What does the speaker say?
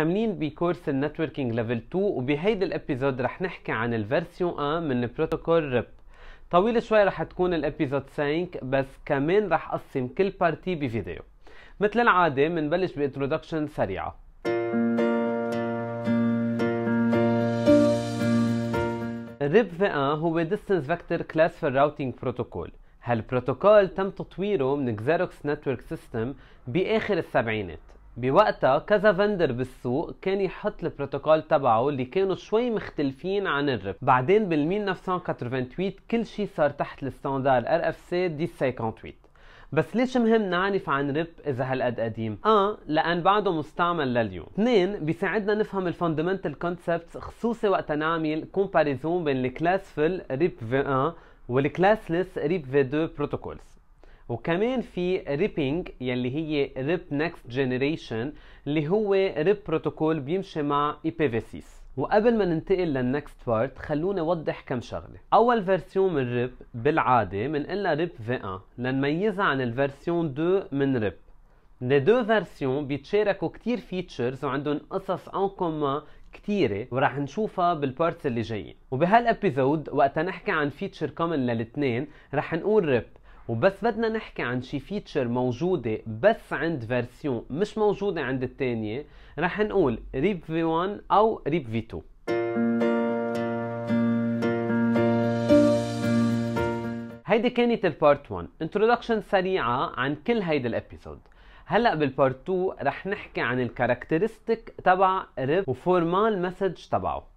كاملين بكورس النتوركينج ليفل 2 وبهيدي الابيزود رح نحكي عن الفيرسيون 1 من بروتوكول ريب طويلة شوي رح تكون الابيزود 5 بس كمان رح قسم كل بارتي بفيديو مثل العادة منبلش بانترودكشن سريعة ريب في 1 هو ديستنس فيكتور كلاس في الراوتينج بروتوكول هالبروتوكول تم تطويره من كزيروكس نتورك سيستم بآخر السبعينات بوقتها كذا فندر بالسوق كان يحط البروتوكول تبعه اللي كانوا شوي مختلفين عن الرب بعدين بال 1988 كل شيء صار تحت الستاندار ار اف سي 1058 بس ليش مهم نعرف عن ريب اذا هالقد قديم؟ اه لان بعده مستعمل لليوم. اثنين بيساعدنا نفهم الفاندمنتال كونسبتس خصوصي وقت نعمل كومباريزون بين الكلاس فل ريب في 1 والكلاس ليس ريب في 2 بروتوكولز. وكمان في ريبينج يلي هي ريب نكست جينيريشن اللي هو ريب بروتوكول بيمشي مع اي بي في 6 وقبل ما ننتقل للنكست بارت خلوني اوضح كم شغله اول فيرسيون من ريب بالعاده بنقلها ريب في 1 لنميزها عن الفيرسيون 2 من ريب لي دو فيرسيون بيتشاركوا كتير فيتشرز وعندهم قصص ان كومان كتيرة ورح نشوفها بالبارتس اللي جايين وبهالابيزود وقتا نحكي عن فيتشر كومن للاثنين رح نقول ريب وبس بدنا نحكي عن شي فيتشر موجودة بس عند فيرسيون مش موجودة عند الثانية رح نقول ريب في 1 أو ريب في 2 هيدي كانت البارت 1 انترودكشن سريعة عن كل هيدا الابيسود هلا بالبارت 2 رح نحكي عن الكاركترستيك تبع ريب وفورمال مسج تبعه